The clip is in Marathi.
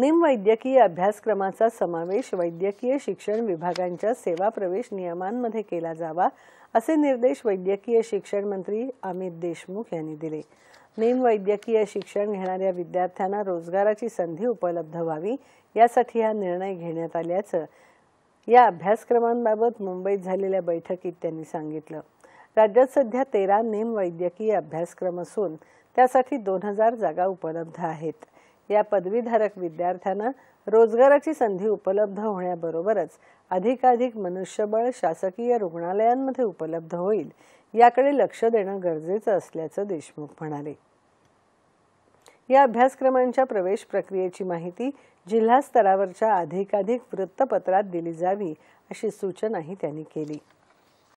निमवैद्यकीय अभ्यासक्रमाचा समावेश वैद्यकीय शिक्षण विभागांच्या सेवा प्रवेश नियमांमध्ये केला जावा असे निर्देश वैद्यकीय शिक्षण मंत्री अमित देशमुख यांनी दिले निमवैद्यकीय शिक्षण घेणाऱ्या विद्यार्थ्यांना रोजगाराची संधी उपलब्ध व्हावी यासाठी हा निर्णय घेण्यात आल्याचं या अभ्यासक्रमांबाबत मुंबईत झालेल्या बैठकीत त्यांनी सांगितलं राज्यात सध्या तेरा निमवैद्यकीय अभ्यासक्रम असून त्यासाठी दोन हजार जागा उपलब्ध आहेत या पदवीधारक विद्यार्थ्यांना रोजगाराची संधी उपलब्ध होण्याबरोबरच अधिकाधिक मनुष्यबळ शासकीय रुग्णालयांमध्ये उपलब्ध होईल याकडे लक्ष देणं गरजेचं असल्याचं देशमुख म्हणाले या अभ्यासक्रमांच्या प्रवेश प्रक्रियेची माहिती जिल्हा स्तरावरच्या अधिकाधिक वृत्तपत्रात दिली जावी अशी सूचनाही त्यांनी केली